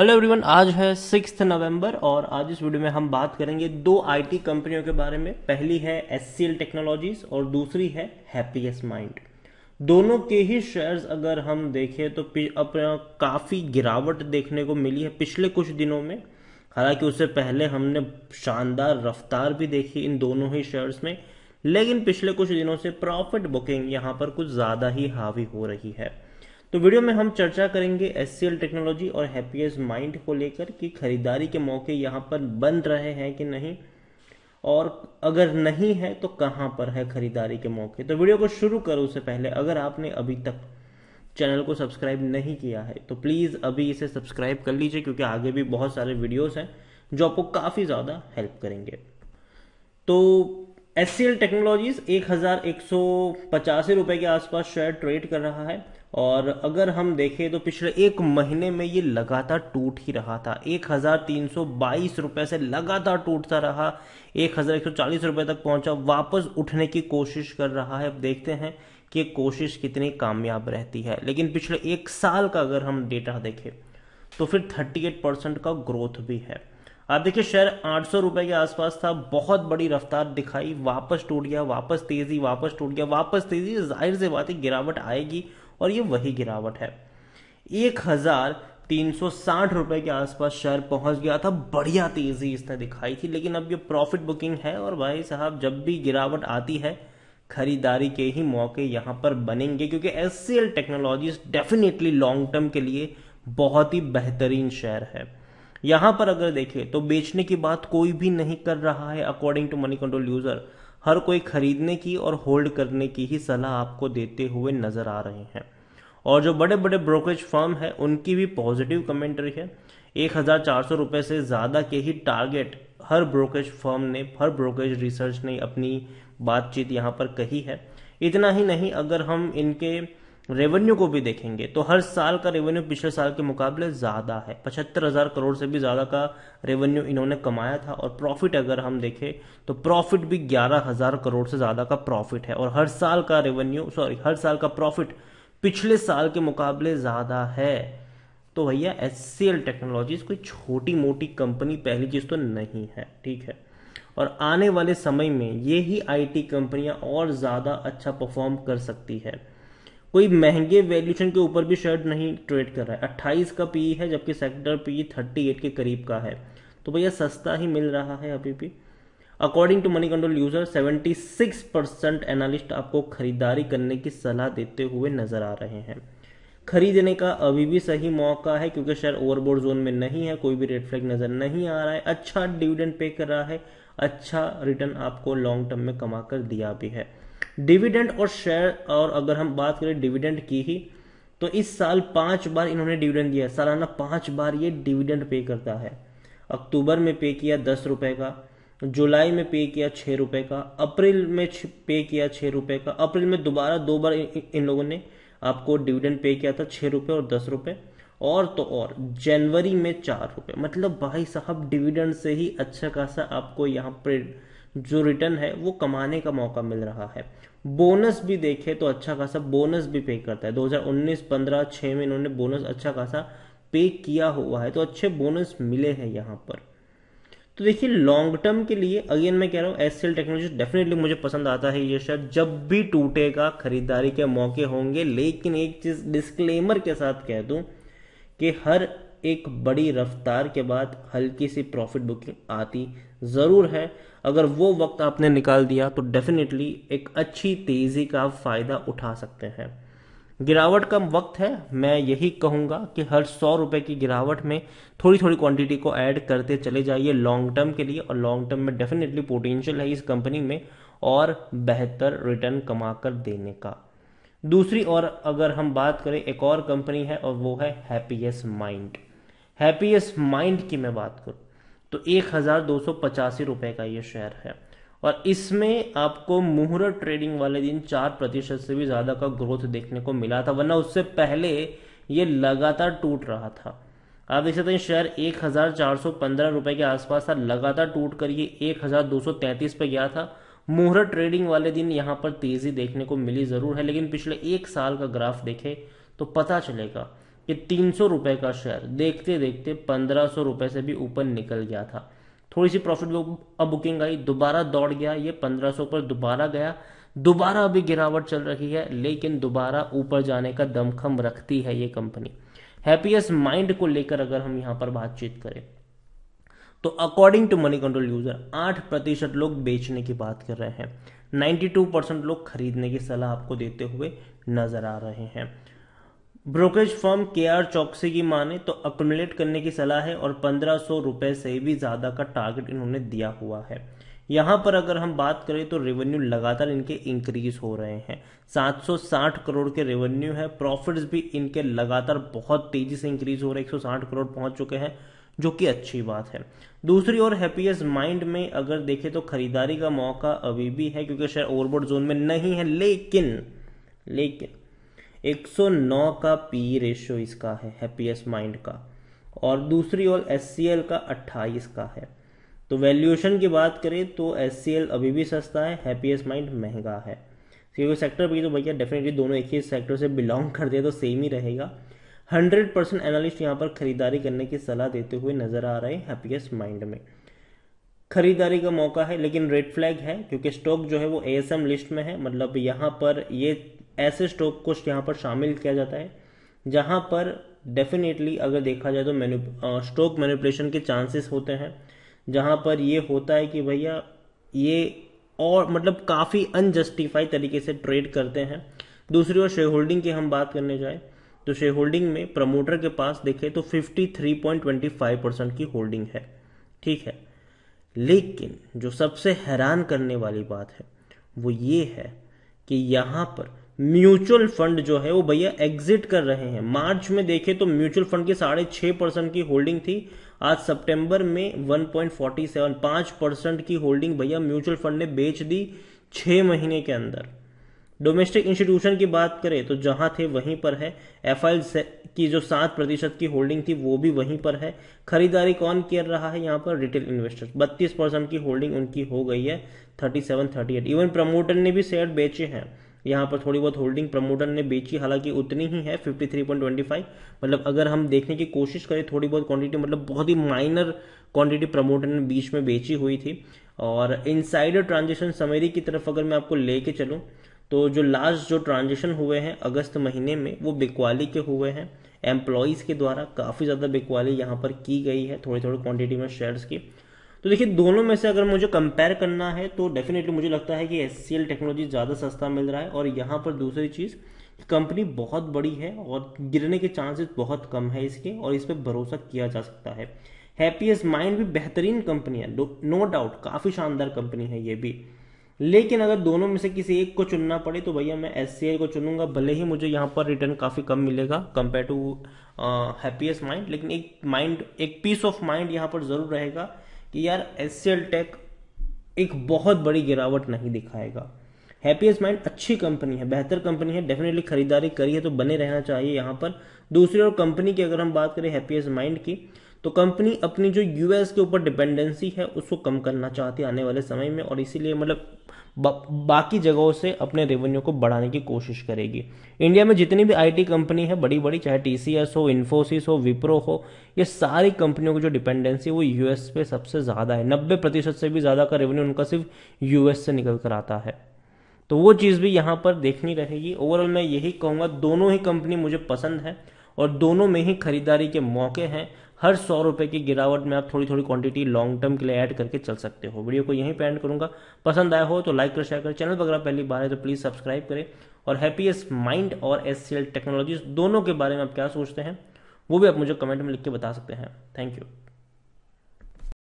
hello everyone आज है six नवंबर और आज इस वीडियो में हम बात करेंगे दो आईटी कंपनियों के बारे में पहली है एस टेक्नोलॉजीज और दूसरी है हैप्पीएस्ट माइंड दोनों के ही शेयर्स अगर हम देखें तो अपना काफ़ी गिरावट देखने को मिली है पिछले कुछ दिनों में हालांकि उससे पहले हमने शानदार रफ्तार भी देखी इन दोनों ही शेयर्स में लेकिन पिछले कुछ दिनों से प्रॉफिट बुकिंग यहाँ पर कुछ ज़्यादा ही हावी हो रही है तो वीडियो में हम चर्चा करेंगे एस टेक्नोलॉजी और हैप्पीएस माइंड को लेकर कि खरीदारी के मौके यहाँ पर बन रहे हैं कि नहीं और अगर नहीं है तो कहाँ पर है खरीदारी के मौके तो वीडियो को शुरू करो उससे पहले अगर आपने अभी तक चैनल को सब्सक्राइब नहीं किया है तो प्लीज़ अभी इसे सब्सक्राइब कर लीजिए क्योंकि आगे भी बहुत सारे वीडियोस हैं जो आपको काफ़ी ज़्यादा हेल्प करेंगे तो एस सी एल टेक्नोलॉजीज एक हज़ार एक सौ पचासी रुपए के आसपास शेयर ट्रेड कर रहा है और अगर हम देखें तो पिछले एक महीने में ये लगातार टूट ही रहा था एक हज़ार तीन सौ बाईस रुपये से लगातार टूटता रहा एक हज़ार एक सौ चालीस रुपये तक पहुंचा वापस उठने की कोशिश कर रहा है अब देखते हैं कि कोशिश कितनी कामयाब रहती है लेकिन पिछले एक साल का अगर हम डेटा देखें तो फिर थर्टी एट परसेंट का ग्रोथ भी है आप देखिए शेयर आठ सौ रुपए के आसपास था बहुत बड़ी रफ्तार दिखाई वापस टूट गया वापस तेजी वापस टूट गया वापस तेजी जाहिर से बात है गिरावट आएगी और ये वही गिरावट है एक हजार तीन सौ साठ रुपए के आसपास शेयर पहुंच गया था बढ़िया तेजी इसने दिखाई थी लेकिन अब ये प्रॉफिट बुकिंग है और भाई साहब जब भी गिरावट आती है खरीदारी के ही मौके यहाँ पर बनेंगे क्योंकि S C L technology definitely long term के लिए बहुत ही बेहतरीन शेयर है यहां पर अगर देखें तो बेचने की बात कोई भी नहीं कर रहा है according to Moneycontrol user हर कोई खरीदने की और होल्ड करने की ही सलाह आपको देते हुए नजर आ रहे हैं और जो बड़े बड़े ब्रोकरेज फर्म है उनकी भी पॉजिटिव कमेंट्री है एक हज़ार चार सौ रुपये से ज़्यादा के ही टारगेट हर ब्रोकरेज फर्म ने हर ब्रोकरेज रिसर्च ने अपनी बातचीत यहाँ पर कही है इतना ही नहीं अगर हम इनके रेवेन्यू को भी देखेंगे तो हर साल का रेवेन्यू पिछले साल के मुकाबले ज़्यादा है पचहत्तर हज़ार करोड़ से भी ज़्यादा का रेवेन्यू इन्होंने कमाया था और प्रॉफिट अगर हम देखें तो प्रॉफिट भी ग्यारह हज़ार करोड़ से ज़्यादा का प्रॉफिट है और हर साल का रेवेन्यू सॉरी हर साल का प्रॉफिट पिछले साल के मुकाबले ज़्यादा है तो भैया एस सी एल टेक्नोलॉजीज कोई छोटी मोटी कंपनी पहली चीज़ तो नहीं है ठीक है और आने वाले समय में ये ही आईटी कंपनियां और ज़्यादा अच्छा परफॉर्म कर सकती है कोई महंगे वैल्यूशन के ऊपर भी शेयर नहीं ट्रेड कर रहा है अट्ठाईस का पी e है जबकि सेक्टर पी थर्टी एट के करीब का है तो भैया सस्ता ही मिल रहा है अभी भी according to Moneycontrol user 76 percent analyst आपको खरीदारी करने की सलाह देते हुए नजर आ रहे हैं खरीदने का अभी भी सही मौका है क्योंकि शेयर ओवरबोर्ड जोन में नहीं है कोई भी रेड फ्लैग नजर नहीं आ रहा है अच्छा डिविडेंड पे कर रहा है अच्छा रिटर्न आपको लॉन्ग टर्म में कमा कर दिया भी है डिविडेंड और शेयर और अगर हम बात करें डिविडेंड की ही तो इस साल पांच बार इन्होंने डिविडेंड दिया सालाना पांच बार ये डिविडेंड पे करता है अक्टूबर में पे किया दस रुपए का जुलाई में पे किया छः रुपए का अप्रैल में पे किया छः रुपए का अप्रैल में दोबारा दो बार इन लोगों ने आपको डिविडेंड पे किया था छः रुपए और दस रुपए और तो और जनवरी में चार रुपए मतलब भाई साहब डिविडेंड से ही अच्छा खासा आपको यहाँ पर जो रिटर्न है वो कमाने का मौका मिल रहा है बोनस भी देखे तो अच्छा खासा बोनस भी पे करता है 2019 15 6 में इन्होंने बोनस अच्छा खासा पे किया हुआ है तो अच्छे बोनस मिले हैं यहाँ पर तो देखिए लॉन्ग टर्म के लिए अगेन मैं कह रहा हूँ एस टेक्नोलॉजी डेफिनेटली मुझे पसंद आता है ये शेयर जब भी टूटेगा खरीदारी के मौके होंगे लेकिन एक चीज डिस्क्लेमर के साथ कह दूं कि हर एक बड़ी रफ्तार के बाद हल्की सी प्रॉफिट बुकिंग आती ज़रूर है अगर वो वक्त आपने निकाल दिया तो डेफिनेटली एक अच्छी तेज़ी का आप फ़ायदा उठा सकते हैं गिरावट का वक्त है मैं यही कहूँगा कि हर सौ रुपये की गिरावट में थोड़ी थोड़ी क्वांटिटी को ऐड करते चले जाइए लॉन्ग टर्म के लिए और लॉन्ग टर्म में डेफिनेटली पोटेंशियल है इस कंपनी में और बेहतर रिटर्न कमा कर देने का दूसरी और अगर हम बात करें एक और कंपनी है और वो है हैप्पीएस्ट माइंड हैप्पीएस्ट माइंड की मैं बात करूँ तो एक हज़ार दो सौ पचासी रुपये का ये शेयर है और इसमें आपको मुहूर्त ट्रेडिंग वाले दिन चार प्रतिशत से भी ज़्यादा का ग्रोथ देखने को मिला था वरना उससे पहले ये लगातार टूट रहा था आप देख सकते हैं शेयर एक हज़ार चार सौ पंद्रह रुपए के आसपास था लगातार टूट कर ये एक हज़ार दो सौ तैंतीस पे गया था मुहूर्त ट्रेडिंग वाले दिन यहाँ पर तेज़ी देखने को मिली ज़रूर है लेकिन पिछले एक साल का ग्राफ देखे तो पता चलेगा ये तीन सौ रुपए का शेयर देखते देखते पंद्रह सौ रुपए से भी ऊपर निकल गया था थोड़ी सी प्रॉफिट अब बुकिंग आई दोबारा दौड़ गया ये पंद्रह सौ पर दोबारा गया दोबारा अभी गिरावट चल रही है लेकिन दोबारा ऊपर जाने का दमखम रखती है ये कंपनी हैप्पीएस्ट माइंड को लेकर अगर हम यहां पर बातचीत करें तो according to Moneycontrol user आठ प्रतिशत लोग बेचने की बात कर रहे हैं 92 परसेंट लोग खरीदने की सलाह आपको देते हुए नजर आ रहे हैं ब्रोकरेज फर्म के आर चौकसी की माने तो अकोमिलेट करने की सलाह है और पंद्रह सौ रुपए से भी ज़्यादा का टारगेट इन्होंने दिया हुआ है यहाँ पर अगर हम बात करें तो रेवेन्यू लगातार इनके इंक्रीज हो रहे हैं 760 करोड़ के रेवेन्यू है प्रॉफिट्स भी इनके लगातार बहुत तेज़ी से इंक्रीज हो रहे हैं 160 करोड़ पहुंच चुके हैं जो कि अच्छी बात है दूसरी ओर हैप्पीएस्ट माइंड में अगर देखें तो खरीदारी का मौका अभी भी है क्योंकि शेयर ओवरबोर्ड जोन में नहीं है लेकिन लेकिन 109 का पी रेशो इसका है हैप्पीएस्ट माइंड का और दूसरी ओर एस का 28 का है तो वैल्यूएशन की बात करें तो एस अभी भी सस्ता है हैप्पीएस्ट माइंड महंगा है क्योंकि सेक्टर पर तो भैया डेफिनेटली दोनों एक ही सेक्टर से बिलोंग करते हैं तो सेम ही रहेगा हंड्रेड परसेंट एनालिस्ट यहाँ पर खरीदारी करने की सलाह देते हुए नजर आ रहे हैं हैप्पीएस्ट माइंड में खरीदारी का मौका है लेकिन रेड फ्लैग है क्योंकि स्टॉक जो है वो एएसएम लिस्ट में है मतलब यहाँ पर ये ऐसे स्टॉक को यहाँ पर शामिल किया जाता है जहाँ पर डेफिनेटली अगर देखा जाए तो मैनु स्टॉक मैनिपुलेशन के चांसेस होते हैं जहाँ पर ये होता है कि भैया ये और मतलब काफ़ी अनजस्टिफाइड तरीके से ट्रेड करते हैं दूसरी ओर शेयर होल्डिंग की हम बात करने जाए तो शेयर होल्डिंग में प्रमोटर के पास देखें तो 53.25 परसेंट की होल्डिंग है ठीक है लेकिन जो सबसे हैरान करने वाली बात है वो ये है कि यहाँ पर म्यूचुअल फंड जो है वो भैया एग्जिट कर रहे हैं मार्च में देखें तो म्यूचुअल फंड की साढ़े छह परसेंट की होल्डिंग थी आज सितंबर में 1.47 पांच परसेंट की होल्डिंग भैया म्यूचुअल फंड ने बेच दी छह महीने के अंदर डोमेस्टिक इंस्टीट्यूशन की बात करें तो जहां थे वहीं पर है एफ की जो सात प्रतिशत की होल्डिंग थी वो भी वहीं पर है खरीदारी कौन कर रहा है यहां पर रिटेल इन्वेस्टर्स बत्तीस परसेंट की होल्डिंग उनकी हो गई है thirty seven thirty eight even promoter ने भी शेयर बेचे हैं यहाँ पर थोड़ी बहुत होल्डिंग प्रमोटर ने बेची हालांकि उतनी ही है 53.25 मतलब अगर हम देखने की कोशिश करें थोड़ी बहुत क्वांटिटी मतलब बहुत ही माइनर क्वांटिटी प्रमोटर ने बीच में बेची हुई थी और इनसाइडर ट्रांजेक्शन समेरी की तरफ अगर मैं आपको लेके चलूँ तो जो लास्ट जो ट्रांजेक्शन हुए हैं अगस्त महीने में वो बिकवाली के हुए हैं एम्प्लॉयज़ के द्वारा काफ़ी ज़्यादा बिकवाली यहाँ पर की गई है थोड़ी थोड़ी क्वांटिटी में शेयर्स की तो देखिए दोनों में से अगर मुझे कंपेयर करना है तो डेफिनेटली मुझे लगता है कि एस टेक्नोलॉजी ज़्यादा सस्ता मिल रहा है और यहाँ पर दूसरी चीज़ कंपनी बहुत बड़ी है और गिरने के चांसेस बहुत कम है इसके और इस पर भरोसा किया जा सकता है हैप्पीएस्ट माइंड भी बेहतरीन कंपनी है नो डाउट काफ़ी शानदार कंपनी है ये भी लेकिन अगर दोनों में से किसी एक को चुनना पड़े तो भैया मैं एस को चुनूंगा भले ही मुझे यहाँ पर रिटर्न काफ़ी कम मिलेगा कंपेयर टू हैप्पीएस्ट माइंड लेकिन एक माइंड एक पीस ऑफ माइंड यहाँ पर ज़रूर रहेगा कि यार एस टेक एक बहुत बड़ी गिरावट नहीं दिखाएगा हैप्पीएस्ट माइंड अच्छी कंपनी है बेहतर कंपनी है डेफिनेटली खरीदारी करी है तो बने रहना चाहिए यहाँ पर दूसरी ओर कंपनी की अगर हम बात करें हैप्पीएस्ट माइंड की तो कंपनी अपनी जो यूएस के ऊपर डिपेंडेंसी है उसको कम करना चाहती है आने वाले समय में और इसीलिए मतलब बाकी जगहों से अपने रेवेन्यू को बढ़ाने की कोशिश करेगी इंडिया में जितनी भी आईटी कंपनी है बड़ी बड़ी चाहे टीसीएस हो इन्फोसिस हो विप्रो हो ये सारी कंपनियों की जो डिपेंडेंसी वो यूएस पे सबसे ज़्यादा है नब्बे प्रतिशत से भी ज़्यादा का रेवेन्यू उनका सिर्फ यूएस से निकल कर आता है तो वो चीज़ भी यहाँ पर देखनी रहेगी ओवरऑल मैं यही कहूँगा दोनों ही कंपनी मुझे पसंद है और दोनों में ही खरीदारी के मौके हैं हर सौ रुपये की गिरावट में आप थोड़ी थोड़ी क्वांटिटी लॉन्ग टर्म के लिए ऐड करके चल सकते हो वीडियो को यहीं पे एंड करूंगा पसंद आया हो तो लाइक कर शेयर कर चैनल पर अगर पहली बार है तो प्लीज़ सब्सक्राइब करें और हैप्पीएस्ट माइंड और एस टेक्नोलॉजीज दोनों के बारे में आप क्या सोचते हैं वो भी आप मुझे कमेंट में लिख के बता सकते हैं थैंक यू